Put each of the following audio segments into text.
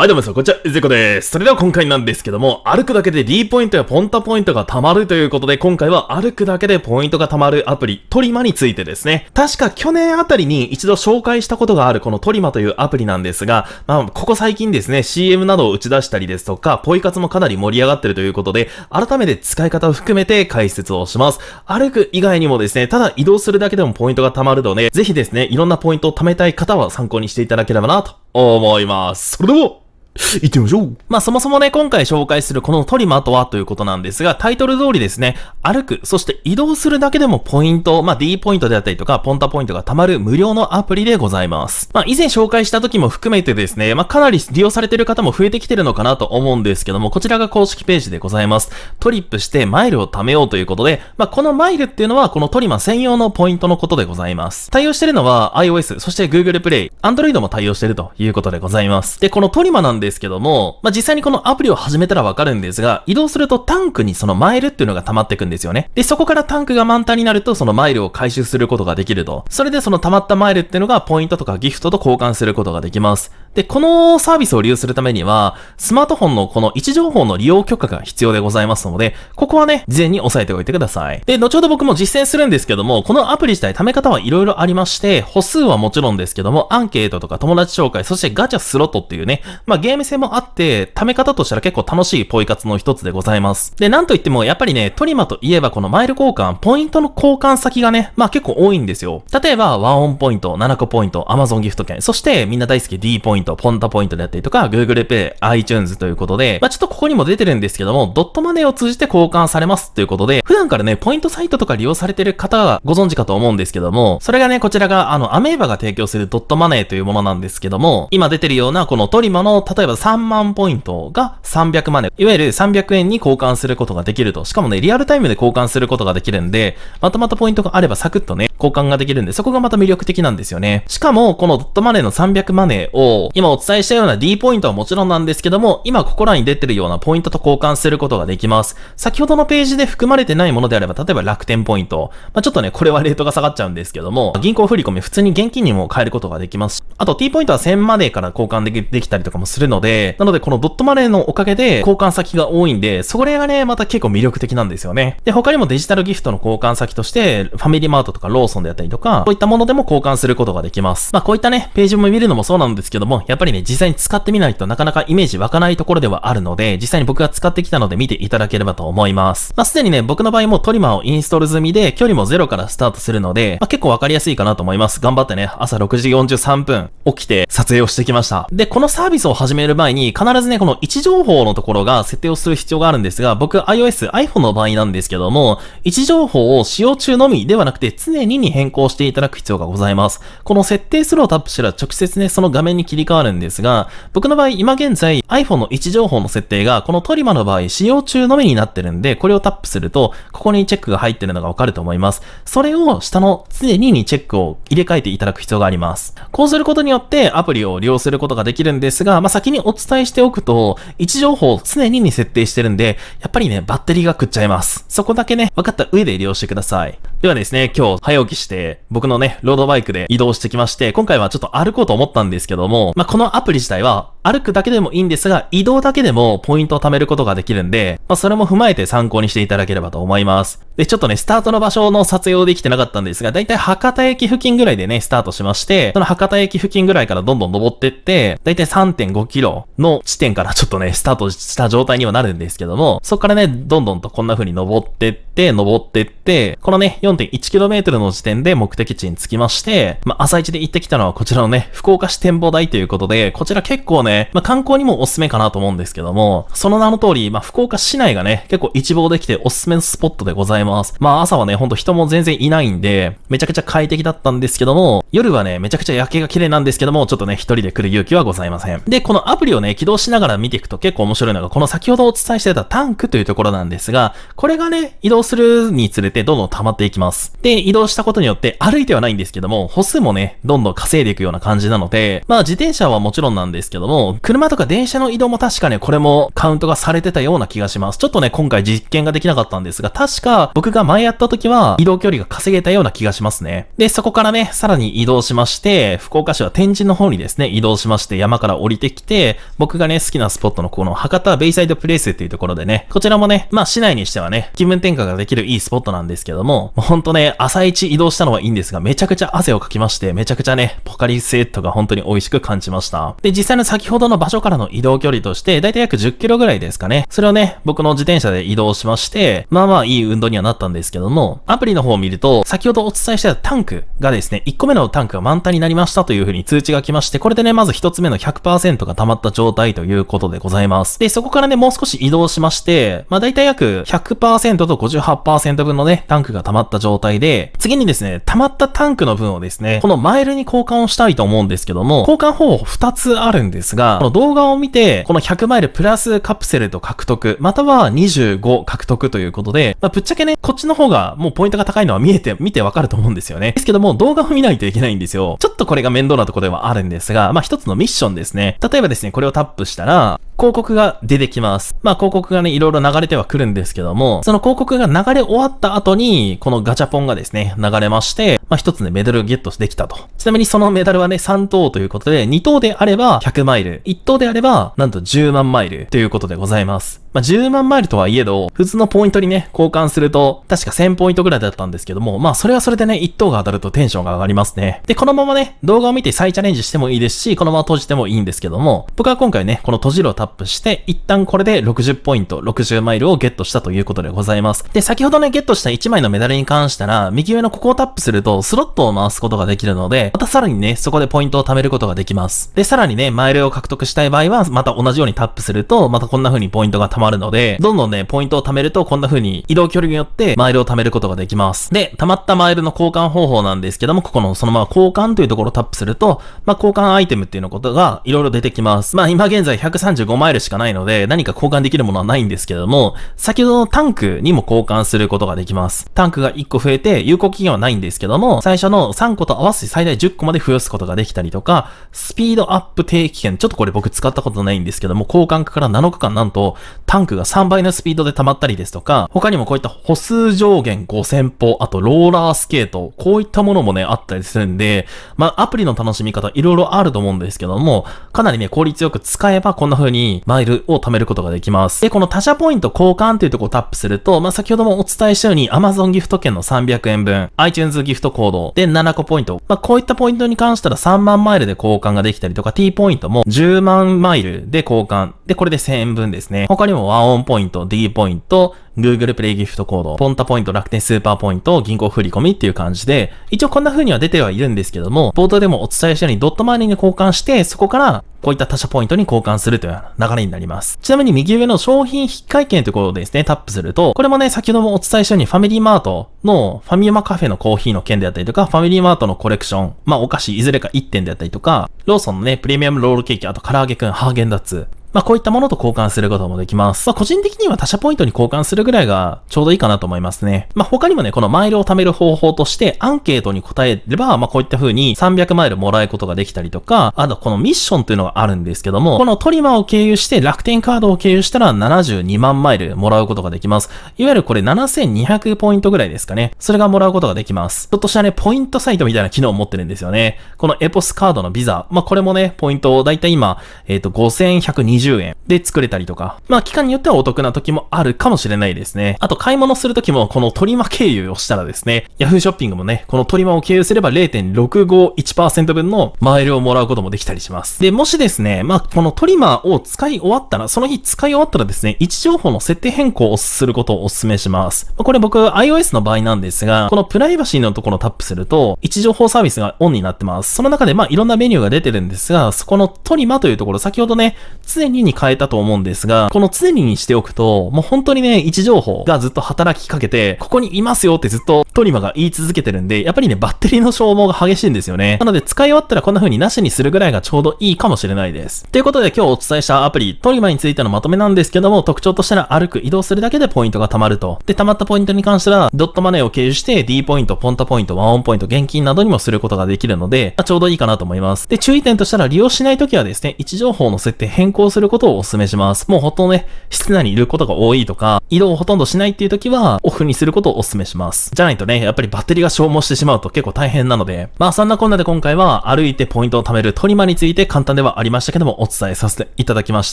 はい、どうも皆さん、こんにちは、ゆずこです。それでは今回なんですけども、歩くだけで D ポイントやポンタポイントが貯まるということで、今回は歩くだけでポイントが貯まるアプリ、トリマについてですね。確か去年あたりに一度紹介したことがあるこのトリマというアプリなんですが、まあ、ここ最近ですね、CM などを打ち出したりですとか、ポイ活もかなり盛り上がってるということで、改めて使い方を含めて解説をします。歩く以外にもですね、ただ移動するだけでもポイントが貯まるので、ぜひですね、いろんなポイントを貯めたい方は参考にしていただければなと思います。それでは行ってみましょう。まあそもそもね、今回紹介するこのトリマとはということなんですが、タイトル通りですね、歩く、そして移動するだけでもポイント、まあ D ポイントであったりとか、ポンタポイントが貯まる無料のアプリでございます。まあ以前紹介した時も含めてですね、まあかなり利用されてる方も増えてきてるのかなと思うんですけども、こちらが公式ページでございます。トリップしてマイルを貯めようということで、まあこのマイルっていうのはこのトリマ専用のポイントのことでございます。対応してるのは iOS、そして Google Play、Android も対応してるということでございます。で、このトリマなんですけども、まあ、実際にこのアプリを始めたらわかるんですが、移動するとタンクにそのマイルっていうのが溜まってくんですよね。で、そこからタンクが満タンになると、そのマイルを回収することができると。それでその溜まったマイルっていうのがポイントとかギフトと交換することができます。で、このサービスを利用するためには、スマートフォンのこの位置情報の利用許可が必要でございますので、ここはね、事前に押さえておいてください。で、後ほど僕も実践するんですけども、このアプリ自体貯め方はいろいろありまして、歩数はもちろんですけども、アンケートとか友達紹介、そしてガチャスロットっていうね、まあゲーム性もあって、貯め方としたら結構楽しいポイ活の一つでございます。で、なんといっても、やっぱりね、トリマといえばこのマイル交換、ポイントの交換先がね、まあ結構多いんですよ。例えば、ワンオンポイント、7個ポイント、アマゾンギフト券、そしてみんな大好き D ポイント、イント、ポンタポイントであったりとか、Google Pay、iTunes ということで、まあ、ちょっとここにも出てるんですけども、ドットマネーを通じて交換されますということで、普段からね、ポイントサイトとか利用されてる方はご存知かと思うんですけども、それがね、こちらが、あの、アメーバが提供するドットマネーというものなんですけども、今出てるような、このトリマの、例えば3万ポイントが300万ネいわゆる300円に交換することができると。しかもね、リアルタイムで交換することができるんで、まとまったポイントがあればサクッとね、交換ができるんで、そこがまた魅力的なんですよね。しかも、このドットマネーの300マネーを、今お伝えしたような D ポイントはもちろんなんですけども、今ここらに出てるようなポイントと交換することができます。先ほどのページで含まれてないものであれば、例えば楽天ポイント。まあ、ちょっとね、これはレートが下がっちゃうんですけども、銀行振込普通に現金にも変えることができますし、あと T ポイントは1000マネーから交換できできたりとかもするので、なのでこのドットマネーのおかげで交換先が多いんで、それがね、また結構魅力的なんですよね。で、他にもデジタルギフトの交換先として、ファミリーマートとかローソンであったりとか、こういったものでも交換することができます。まあ、こういったね、ページも見るのもそうなんですけども、やっぱりね、実際に使ってみないとなかなかイメージ湧かないところではあるので、実際に僕が使ってきたので見ていただければと思います。まあ、すでにね、僕の場合もトリマーをインストール済みで、距離も0からスタートするので、まあ、結構わかりやすいかなと思います。頑張ってね、朝6時43分、起きて撮影をしてきました。で、このサービスを始める前に、必ずね、この位置情報のところが設定をする必要があるんですが、僕 iOS、iPhone の場合なんですけども、位置情報を使用中のみではなくて、常にに変更していただく必要がございます。この設定するをタップしたら直接ね、その画面に切り替わるんですが、僕の場合今現在 iPhone の位置情報の設定がこのトリマの場合使用中のみになってるんで、これをタップすると、ここにチェックが入ってるのがわかると思います。それを下の常ににチェックを入れ替えていただく必要があります。こうすることによってアプリを利用することができるんですが、まあ、先にお伝えしておくと、位置情報を常にに設定してるんで、やっぱりね、バッテリーが食っちゃいます。そこだけね、分かった上で利用してください。ではですね、今日早起きして、僕のね、ロードバイクで移動してきまして、今回はちょっと歩こうと思ったんですけども、まあ、このアプリ自体は、歩くだけでもいいんですが、移動だけでもポイントを貯めることができるんで、まあ、それも踏まえて参考にしていただければと思います。で、ちょっとね、スタートの場所の撮影をできてなかったんですが、だいたい博多駅付近ぐらいでね、スタートしまして、その博多駅付近ぐらいからどんどん登ってって、だいたい3.5キロの地点からちょっとね、スタートした状態にはなるんですけども、そこからね、どんどんとこんな風に登ってって、登ってって、このね、4.1km の時点で目的地に着きまして、まあ、朝一で行ってきたのはこちらのね、福岡市展望台ということで、こちら結構ね、で、まあ、観光にもおすすめかなと思うんですけども、その名の通り、まあ、福岡市内がね、結構一望できておすすめのスポットでございます。まあ、朝はね、ほんと人も全然いないんで、めちゃくちゃ快適だったんですけども、夜はね、めちゃくちゃ夜景が綺麗なんですけども、ちょっとね、一人で来る勇気はございません。で、このアプリをね、起動しながら見ていくと結構面白いのが、この先ほどお伝えしてたタンクというところなんですが、これがね、移動するにつれてどんどん溜まっていきます。で、移動したことによって歩いてはないんですけども、歩数もね、どんどん稼いでいくような感じなので、まあ自転車はもちろんなんですけども、車とか電車の移動も確かね、これもカウントがされてたような気がします。ちょっとね、今回実験ができなかったんですが、確か僕が前やった時は移動距離が稼げたような気がしますね。で、そこからね、さらに移動しまして、福岡市は天神の方にですね、移動しまして山から降りてきて、僕がね、好きなスポットのこの博多ベイサイドプレイスっていうところでね、こちらもね、まあ市内にしてはね、気分転換ができるいいスポットなんですけども、もうほんとね、朝一移動したのはいいんですが、めちゃくちゃ汗をかきまして、めちゃくちゃね、ポカリスエットが本当に美味しく感じました。で、実際の先先ほどの場所からの移動距離として、だいたい約10キロぐらいですかね。それをね、僕の自転車で移動しまして、まあまあいい運動にはなったんですけども、アプリの方を見ると、先ほどお伝えしたタンクがですね、1個目のタンクが満タンになりましたという風に通知が来まして、これでね、まず1つ目の100%が溜まった状態ということでございます。で、そこからね、もう少し移動しまして、まあだいたい約100%と58%分のね、タンクが溜まった状態で、次にですね、溜まったタンクの分をですね、このマイルに交換をしたいと思うんですけども、交換方法2つあるんですが、が、この動画を見て、この100マイルプラスカプセルと獲得、または25獲得ということで、まあ、ぶっちゃけね、こっちの方がもうポイントが高いのは見えて、見てわかると思うんですよね。ですけども、動画を見ないといけないんですよ。ちょっとこれが面倒なとこではあるんですが、まあ一つのミッションですね。例えばですね、これをタップしたら、広告が出てきます。まあ広告がね、いろいろ流れてはくるんですけども、その広告が流れ終わった後に、このガチャポンがですね、流れまして、まあ一つね、メダルをゲットできたと。ちなみにそのメダルはね、3等ということで、2等であれば100マイル、1等であれば、なんと10万マイルということでございます。まあ、10万マイルとはいえど、普通のポイントにね、交換すると、確か1000ポイントぐらいだったんですけども、まあ、それはそれでね、1等が当たるとテンションが上がりますね。で、このままね、動画を見て再チャレンジしてもいいですし、このまま閉じてもいいんですけども、僕は今回ね、この閉じるをタップして、一旦これで60ポイント、60マイルをゲットしたということでございます。で、先ほどね、ゲットした1枚のメダルに関したら、右上のここをタップすると、スロットを回すことができるので、またさらにね、そこでポイントを貯めることができます。で、さらにね、マイルを獲得したい場合は、また同じようにタップすると、またこんな風にポイントが貯ま困るので、どんどんね、ポイントを貯めるとこんな風に移動距離によってマイルを貯めることができます。で、溜まったマイルの交換方法なんですけども、ここのそのまま交換というところをタップすると、まあ、交換アイテムっていうのことがいろいろ出てきます。まあ、今現在135マイルしかないので、何か交換できるものはないんですけども、先ほどのタンクにも交換することができます。タンクが1個増えて、有効期限はないんですけども、最初の3個と合わせて最大10個まで増やすことができたりとか、スピードアップ定期券、ちょっとこれ僕使ったことないんですけども、交換から7日間なんと、タンクが3倍のスピードで溜まったりですとか、他にもこういった歩数上限5000歩、あとローラースケート、こういったものもね、あったりするんで、まあ、アプリの楽しみ方いろいろあると思うんですけども、かなりね、効率よく使えばこんな風にマイルを貯めることができます。で、この他社ポイント交換というとこをタップすると、まあ、先ほどもお伝えしたように Amazon ギフト券の300円分、iTunes ギフトコードで7個ポイント。まあ、こういったポイントに関したら3万マイルで交換ができたりとか、T ポイントも10万マイルで交換で、これで1000円分ですね。他にもワンオンポイント、D ポイント、Google プレイギフトコード、ポンタポイント、楽天スーパーポイント、銀行振込みっていう感じで、一応こんな風には出てはいるんですけども、冒頭でもお伝えしたようにドットマニング交換して、そこからこういった他社ポイントに交換するという流れになります。ちなみに右上の商品引換券ということですね、タップすると、これもね、先ほどもお伝えしたようにファミリーマートのファミマカフェのコーヒーの券であったりとか、ファミリーマートのコレクション、まあお菓子いずれか1点であったりとか、ローソンのね、プレミアムロールケーキ、あと唐揚げくん、ハーゲンダッツ、まあ、こういったものと交換することもできます。まあ、個人的には他社ポイントに交換するぐらいがちょうどいいかなと思いますね。まあ、他にもね、このマイルを貯める方法として、アンケートに答えれば、まあ、こういった風に300マイルもらえることができたりとか、あとこのミッションというのがあるんですけども、このトリマを経由して楽天カードを経由したら72万マイルもらうことができます。いわゆるこれ7200ポイントぐらいですかね。それがもらうことができます。ちょっとしたね、ポイントサイトみたいな機能を持ってるんですよね。このエポスカードのビザ。まあ、これもね、ポイントをだいたい今、えっ、ー、と、5120 20円で作れたりとか、まあ期間によってはお得な時もあるかもしれないですね。あと買い物する時もこのトリマ経由をしたらですね、Yahoo ショッピングもね、このトリマを経由すれば0.651%分のマイルをもらうこともできたりします。で、もしですね、まあこのトリマを使い終わったら、その日使い終わったらですね、位置情報の設定変更をすることをお勧めします。まこれ僕 iOS の場合なんですが、このプライバシーのところをタップすると、位置情報サービスがオンになってます。その中でまあいろんなメニューが出てるんですが、そこのトリマというところ、先ほどね、常ににに変えたと思うんですが、この常ににしておくと、もう本当にね、位置情報がずっと働きかけて、ここにいますよってずっとトリマが言い続けてるんで、やっぱりね、バッテリーの消耗が激しいんですよね。なので使い終わったらこんな風になしにするぐらいがちょうどいいかもしれないです。ということで今日お伝えしたアプリ、トリマについてのまとめなんですけども、特徴としては歩く、移動するだけでポイントが貯まると。で、貯まったポイントに関しては、ドットマネーを経由して D ポイント、ポンタポイント、ワンオンポイント、現金などにもすることができるので、まあ、ちょうどいいかなと思います。で、注意点としたら利用しないときはですね、位置情報の設定変更するすることをお勧めします。もうほとんどね、室内にいることが多いとか、移動をほとんどしないっていう時は、オフにすることをお勧めします。じゃないとね、やっぱりバッテリーが消耗してしまうと結構大変なので、まあそんなこんなで今回は歩いてポイントを貯めるトリマーについて簡単ではありましたけども、お伝えさせていただきまし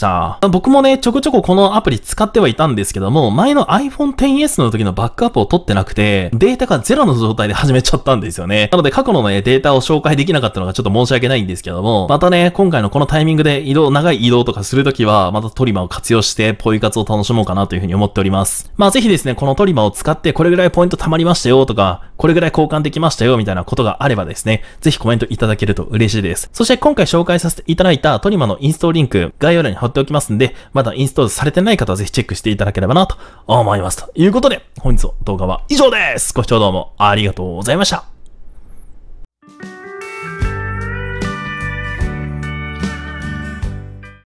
た。僕もね、ちょこちょここのアプリ使ってはいたんですけども、前の iPhone XS の時のバックアップを取ってなくて、データがゼロの状態で始めちゃったんですよね。なので過去のね、データを紹介できなかったのがちょっと申し訳ないんですけども、またね、今回のこのタイミングで移動、長い移動とかするるときは、またトリマーを活用して、ポイ活を楽しもうかなというふうに思っております。まあぜひですね、このトリマーを使って、これぐらいポイント貯まりましたよとか、これぐらい交換できましたよみたいなことがあればですね、ぜひコメントいただけると嬉しいです。そして今回紹介させていただいたトリマのインストールリンク、概要欄に貼っておきますんで、まだインストールされてない方はぜひチェックしていただければなと思います。ということで、本日の動画は以上です。ご視聴どうもありがとうございました。